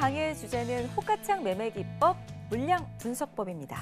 강의의 주제는 호가창 매매 기법, 물량 분석법입니다.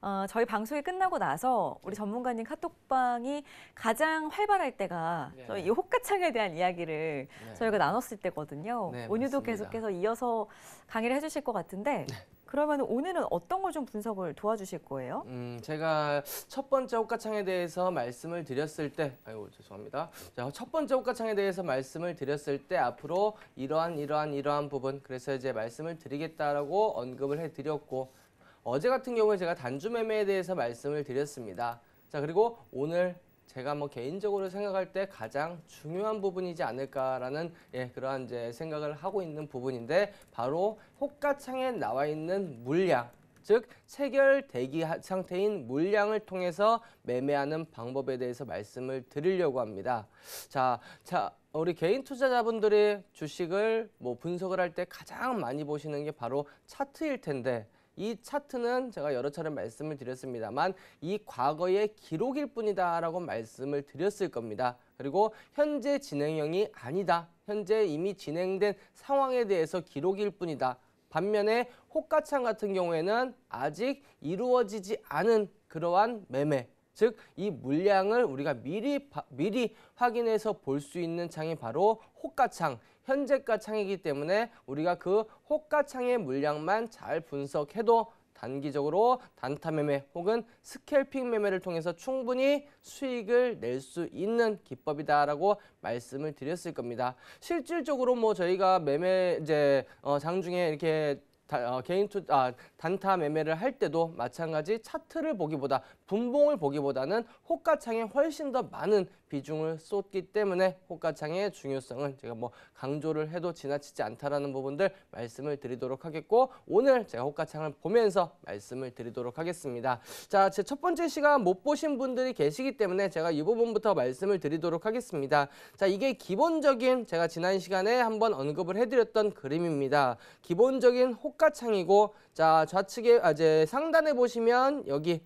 어, 저희 방송이 끝나고 나서 우리 전문가님 카톡방이 가장 활발할 때가 네. 저희 이 호가창에 대한 이야기를 네. 저희가 나눴을 때거든요. 네, 온유도 맞습니다. 계속해서 이어서 강의를 해주실 것 같은데 네. 그러면 오늘은 어떤 걸 좀 분석을 도와주실 거예요? 음, 제가 첫 번째 호가창에 대해서 말씀을 드렸을 때, 아이 죄송합니다. 자, 첫 번째 호가창에 대해서 말씀을 드렸을 때 앞으로 이러한 이러한 이러한 부분, 그래서 이제 말씀을 드리겠다라고 언급을 해드렸고 어제 같은 경우에 제가 단주 매매에 대해서 말씀을 드렸습니다. 자, 그리고 오늘 제가 뭐 개인적으로 생각할 때 가장 중요한 부분이지 않을까라는 예, 그러한 이제 생각을 하고 있는 부분인데 바로 호가창에 나와 있는 물량 즉 체결 대기 상태인 물량을 통해서 매매하는 방법에 대해서 말씀을 드리려고 합니다. 자, 자 우리 개인 투자자분들이 주식을 뭐 분석을 할 때 가장 많이 보시는 게 바로 차트일 텐데 이 차트는 제가 여러 차례 말씀을 드렸습니다만 이 과거의 기록일 뿐이다라고 말씀을 드렸을 겁니다. 그리고 현재 진행형이 아니다. 현재 이미 진행된 상황에 대해서 기록일 뿐이다. 반면에 호가창 같은 경우에는 아직 이루어지지 않은 그러한 매매 즉 이 물량을 우리가 미리 미리 확인해서 볼 수 있는 창이 바로 호가창 현재가창이기 때문에 우리가 그 호가창의 물량만 잘 분석해도 단기적으로 단타 매매 혹은 스캘핑 매매를 통해서 충분히 수익을 낼 수 있는 기법이다라고 말씀을 드렸을 겁니다. 실질적으로 뭐 저희가 매매 이제 어, 장중에 이렇게 어, 개인 투 아, 단타 매매를 할 때도 마찬가지 차트를 보기보다 분봉을 보기보다는 호가창에 훨씬 더 많은 비중을 쏟기 때문에 호가창의 중요성은 제가 뭐 강조를 해도 지나치지 않다라는 부분들 말씀을 드리도록 하겠고 오늘 제가 호가창을 보면서 말씀을 드리도록 하겠습니다. 자, 제 첫 번째 시간 못 보신 분들이 계시기 때문에 제가 이 부분부터 말씀을 드리도록 하겠습니다. 자, 이게 기본적인 제가 지난 시간에 한번 언급을 해드렸던 그림입니다. 기본적인 호가창이고 자, 좌측에 아, 이제 상단에 보시면 여기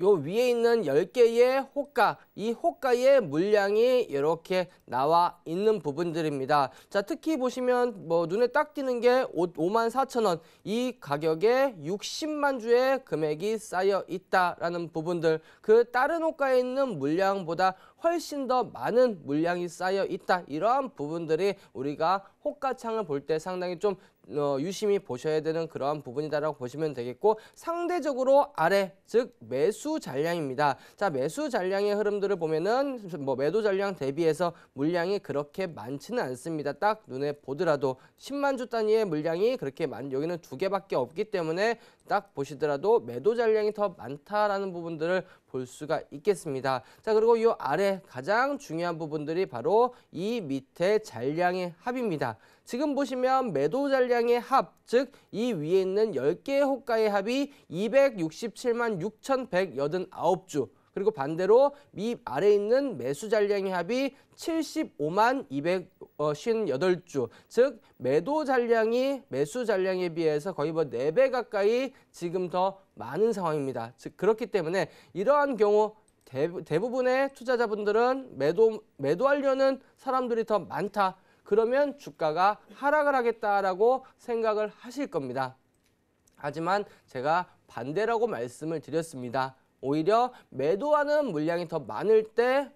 요 위에 있는 10개의 호가, 이 호가의 물량이 이렇게 나와 있는 부분들입니다. 자, 특히 보시면 뭐 눈에 딱 띄는 게 5만 4천 원, 이 가격에 60만 주의 금액이 쌓여 있다라는 부분들, 그 다른 호가에 있는 물량보다 훨씬 더 많은 물량이 쌓여 있다. 이러한 부분들이 우리가 호가창을 볼 때 상당히 좀 어, 유심히 보셔야 되는 그러한 부분이다라고 보시면 되겠고 상대적으로 아래 즉 매수 잔량입니다. 자 매수 잔량의 흐름들을 보면은 뭐 매도 잔량 대비해서 물량이 그렇게 많지는 않습니다. 딱 눈에 보더라도 10만 주 단위의 물량이 그렇게 많 여기는 두 개밖에 없기 때문에 딱 보시더라도 매도 잔량이 더 많다라는 부분들을 볼 수가 있겠습니다. 자 그리고 이 아래 가장 중요한 부분들이 바로 이 밑에 잔량의 합입니다. 지금 보시면 매도 잔량의 합, 즉 이 위에 있는 10개의 호가의 합이 267만 6,189주 그리고 반대로 미 아래에 있는 매수 잔량의 합이 75만 258주 즉 매도 잔량이 매수 잔량에 비해서 거의 뭐 4배 가까이 지금 더 많은 상황입니다. 즉 그렇기 때문에 이러한 경우 대부분의 투자자분들은 매도, 매도하려는 사람들이 더 많다. 그러면 주가가 하락을 하겠다라고 생각을 하실 겁니다. 하지만 제가 반대라고 말씀을 드렸습니다. 오히려 매도하는 물량이 더 많을 때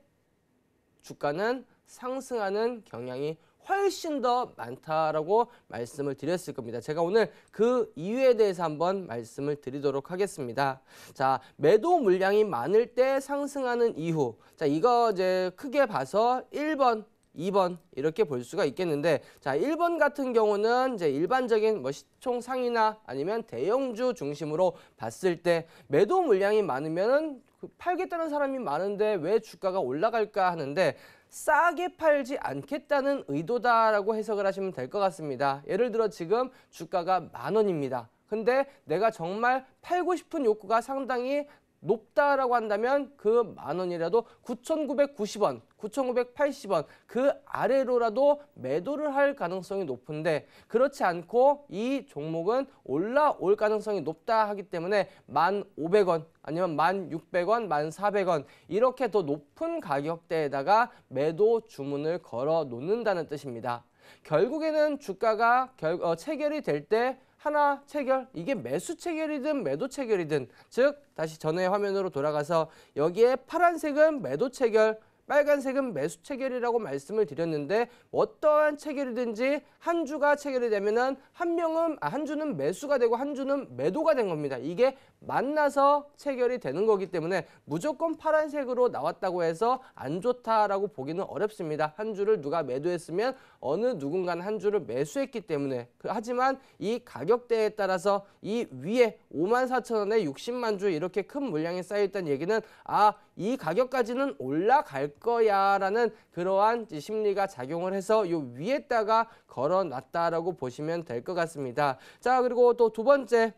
주가는 상승하는 경향이 훨씬 더 많다라고 말씀을 드렸을 겁니다. 제가 오늘 그 이유에 대해서 한번 말씀을 드리도록 하겠습니다. 자, 매도 물량이 많을 때 상승하는 이유. 자, 이거 이제 크게 봐서 1번 2번 이렇게 볼 수가 있겠는데 자 1번 같은 경우는 이제 일반적인 뭐 시총상이나 아니면 대형주 중심으로 봤을 때 매도 물량이 많으면은 그 팔겠다는 사람이 많은데 왜 주가가 올라갈까 하는데 싸게 팔지 않겠다는 의도다라고 해석을 하시면 될 것 같습니다. 예를 들어 지금 주가가 만 원입니다. 근데 내가 정말 팔고 싶은 욕구가 상당히 높다라고 한다면 그 만 원이라도 9,990원, 9,980원 그 아래로라도 매도를 할 가능성이 높은데 그렇지 않고 이 종목은 올라올 가능성이 높다 하기 때문에 만 500원 아니면 만 600원, 만 400원 이렇게 더 높은 가격대에다가 매도 주문을 걸어 놓는다는 뜻입니다. 결국에는 주가가 결, 어, 체결이 될때 하나 체결 이게 매수 체결이든 매도 체결이든 즉 다시 전의 화면으로 돌아가서 여기에 파란색은 매도 체결 빨간색은 매수 체결이라고 말씀을 드렸는데 어떠한 체결이든지 한 주가 체결이 되면은 한 명은 아, 한 주는 매수가 되고 한 주는 매도가 된 겁니다. 이게 만나서 체결이 되는 거기 때문에 무조건 파란색으로 나왔다고 해서 안 좋다라고 보기는 어렵습니다. 한 주를 누가 매도했으면 어느 누군가는 한 주를 매수했기 때문에 그, 하지만 이 가격대에 따라서 이 위에 5만 4천 원에 60만 주 이렇게 큰 물량이 쌓여있다는 얘기는 아이 가격까지는 올라갈 거야라는 그러한 심리가 작용을 해서 요 위에다가 걸어놨다라고 보시면 될 것 같습니다. 자 그리고 또 두 번째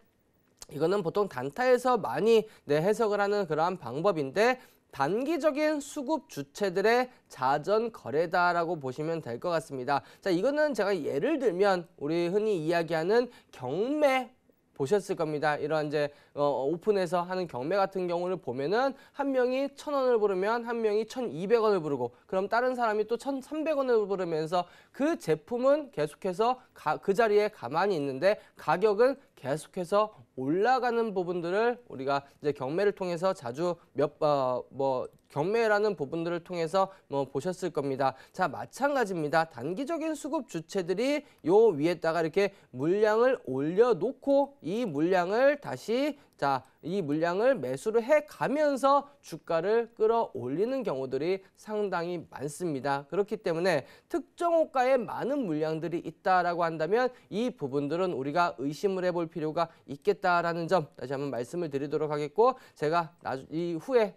이거는 보통 단타에서 많이 네, 해석을 하는 그러한 방법인데 단기적인 수급 주체들의 자전 거래다라고 보시면 될 것 같습니다. 자, 이거는 제가 예를 들면 우리 흔히 이야기하는 경매 보셨을 겁니다. 이런 이제 어, 오픈에서 하는 경매 같은 경우를 보면은 한 명이 천원을 부르면 한 명이 천이백 원을 부르고 그럼 다른 사람이 또 천삼백 원을 부르면서 그 제품은 계속해서 가, 그 자리에 가만히 있는데 가격은 계속해서 올라가는 부분들을 우리가 이제 경매를 통해서 자주 몇뭐 어, 경매라는 부분들을 통해서 뭐 보셨을 겁니다. 자 마찬가지입니다. 단기적인 수급 주체들이 요 위에다가 이렇게 물량을 올려놓고 이 물량을 다시 자, 이 물량을 매수를 해 가면서 주가를 끌어올리는 경우들이 상당히 많습니다. 그렇기 때문에 특정 호가에 많은 물량들이 있다라고 한다면 이 부분들은 우리가 의심을 해 볼 필요가 있겠다라는 점 다시 한번 말씀을 드리도록 하겠고 제가 나중 이후에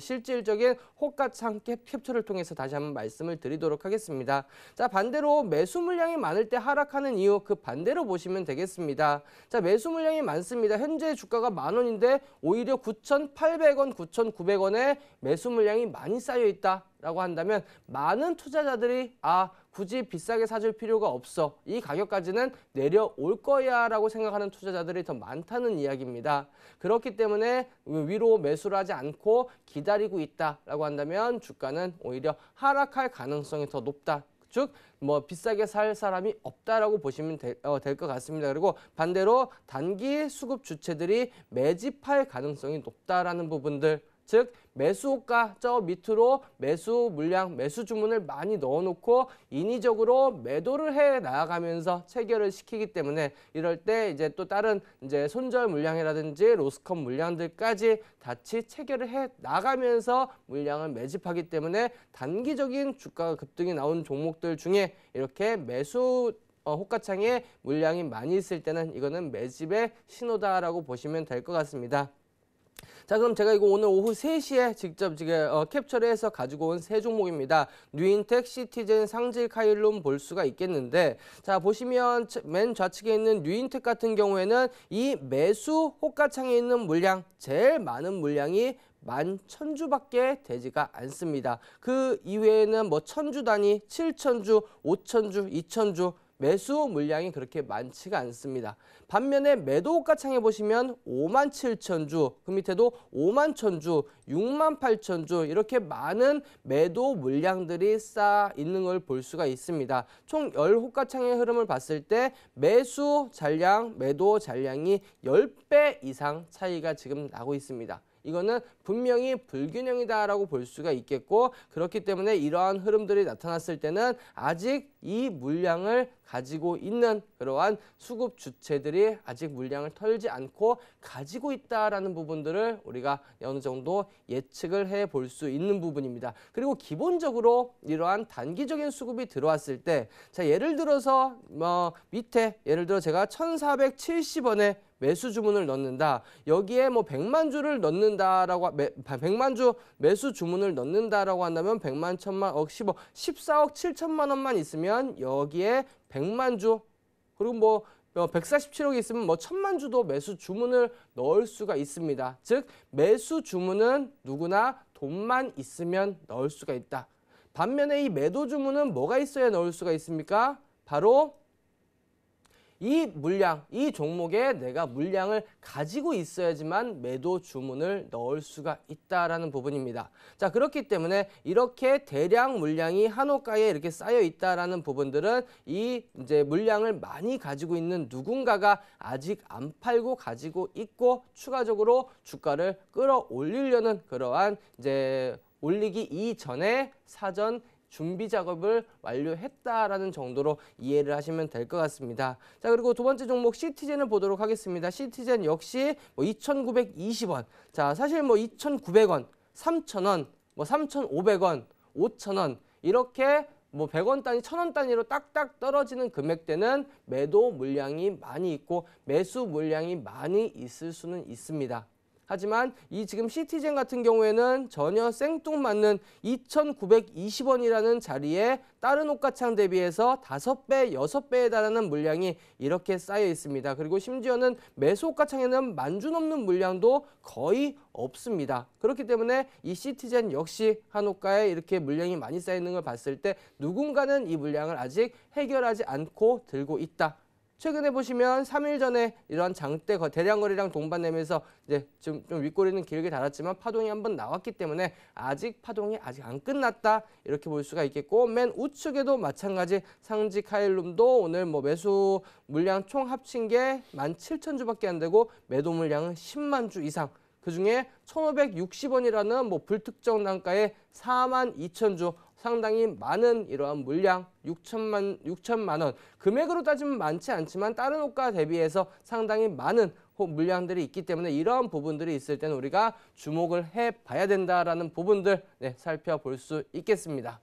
실질적인 호가창 캡처를 통해서 다시 한번 말씀을 드리도록 하겠습니다. 자 반대로 매수 물량이 많을 때 하락하는 이유 그 반대로 보시면 되겠습니다. 자 매수 물량이 많습니다. 현재 주가가 만 원인데 오히려 9,800원, 9,900원에 매수 물량이 많이 쌓여 있다. 라고 한다면 많은 투자자들이 아 굳이 비싸게 사줄 필요가 없어. 이 가격까지는 내려올 거야 라고 생각하는 투자자들이 더 많다는 이야기입니다. 그렇기 때문에 위로 매수를 하지 않고 기다리고 있다라고 한다면 주가는 오히려 하락할 가능성이 더 높다. 즉, 뭐 비싸게 살 사람이 없다라고 보시면 될것 어, 같습니다. 그리고 반대로 단기 수급 주체들이 매집할 가능성이 높다라는 부분들 즉 매수가 저 밑으로 매수 물량, 매수 주문을 많이 넣어놓고 인위적으로 매도를 해 나가면서 체결을 시키기 때문에 이럴 때 이제 또 다른 이제 손절 물량이라든지 로스컵 물량들까지 같이 체결을 해 나가면서 물량을 매집하기 때문에 단기적인 주가가 급등이 나온 종목들 중에 이렇게 매수 어, 호가창에 물량이 많이 있을 때는 이거는 매집의 신호다라고 보시면 될 것 같습니다. 자 그럼 제가 이거 오늘 오후 3시에 직접 지금 어, 캡처를 해서 가지고 온 세 종목입니다. 뉴인텍, 시티즌, 상질 카일론 볼 수가 있겠는데 자 보시면 맨 좌측에 있는 뉴인텍 같은 경우에는 이 매수 호가창에 있는 물량 제일 많은 물량이 만 천주밖에 되지가 않습니다. 그 이외에는 뭐 천주 단위, 칠천주, 오천주, 이천주 매수 물량이 그렇게 많지가 않습니다. 반면에 매도가 창에 보시면 5만 7천 주, 그 밑에도 5만 천 주, 6만 8천 주 이렇게 많은 매도 물량들이 쌓아 있는 걸 볼 수가 있습니다. 총 10호가 창의 흐름을 봤을 때 매수 잔량, 매도 잔량이 10배 이상 차이가 지금 나고 있습니다. 이거는 분명히 불균형이다라고 볼 수가 있겠고 그렇기 때문에 이러한 흐름들이 나타났을 때는 아직 이 물량을 가지고 있는 그러한 수급 주체들이 아직 물량을 털지 않고 가지고 있다라는 부분들을 우리가 어느 정도 예측을 해 볼 수 있는 부분입니다. 그리고 기본적으로 이러한 단기적인 수급이 들어왔을 때 자 예를 들어서 뭐 밑에 예를 들어 제가 1470원에 매수 주문을 넣는다. 여기에 뭐 100만 주를 넣는다라고 100만 아, 주 매수 주문을 넣는다라고 한다면 100만, 1000만, 억, 10억, 14억 7천만 원만 있으면 여기에 100만 주 그리고 뭐 147억이 어, 있으면 뭐 천만 주도 매수 주문을 넣을 수가 있습니다. 즉 매수 주문은 누구나 돈만 있으면 넣을 수가 있다. 반면에 이 매도 주문은 뭐가 있어야 넣을 수가 있습니까? 바로 이 물량, 이 종목에 내가 물량을 가지고 있어야지만 매도 주문을 넣을 수가 있다라는 부분입니다. 자, 그렇기 때문에 이렇게 대량 물량이 한옥가에 이렇게 쌓여 있다라는 부분들은 이 이제 물량을 많이 가지고 있는 누군가가 아직 안 팔고 가지고 있고 추가적으로 주가를 끌어올리려는 그러한 이제 올리기 이전에 사전 준비 작업을 완료했다라는 정도로 이해를 하시면 될 것 같습니다. 자 그리고 두 번째 종목 시티젠을 보도록 하겠습니다. 시티젠 역시 뭐 2,920원. 자 사실 뭐 2,900원, 3,000원, 뭐 3,500원, 5,000원 이렇게 뭐 100원 단위, 1000원 단위로 딱딱 떨어지는 금액대는 매도 물량이 많이 있고 매수 물량이 많이 있을 수는 있습니다. 하지만 이 지금 시티젠 같은 경우에는 전혀 생뚱맞는 2,920원이라는 자리에 다른 옷가창 대비해서 5배, 6배에 달하는 물량이 이렇게 쌓여 있습니다. 그리고 심지어는 매수 옷가창에는 만주 넘는 물량도 거의 없습니다. 그렇기 때문에 이 시티젠 역시 한옷가에 이렇게 물량이 많이 쌓여있는걸 봤을 때 누군가는 이 물량을 아직 해결하지 않고 들고 있다. 최근에 보시면 3일 전에 이러한 장대 대량 거래량 동반되면서 이제 지금 좀 윗꼬리는 길게 달았지만 파동이 한 번 나왔기 때문에 아직 파동이 아직 안 끝났다 이렇게 볼 수가 있겠고 맨 우측에도 마찬가지 상지 카일룸도 오늘 뭐 매수 물량 총 합친 게 17,000주밖에 안 되고 매도 물량은 10만 주 이상 그중에 1,560원이라는 뭐 불특정 단가에 4만 2천 주 상당히 많은 이러한 물량 6천만 6천만 원 금액으로 따지면 많지 않지만 다른 옷과 대비해서 상당히 많은 물량들이 있기 때문에 이러한 부분들이 있을 때는 우리가 주목을 해봐야 된다라는 부분들 네, 살펴볼 수 있겠습니다.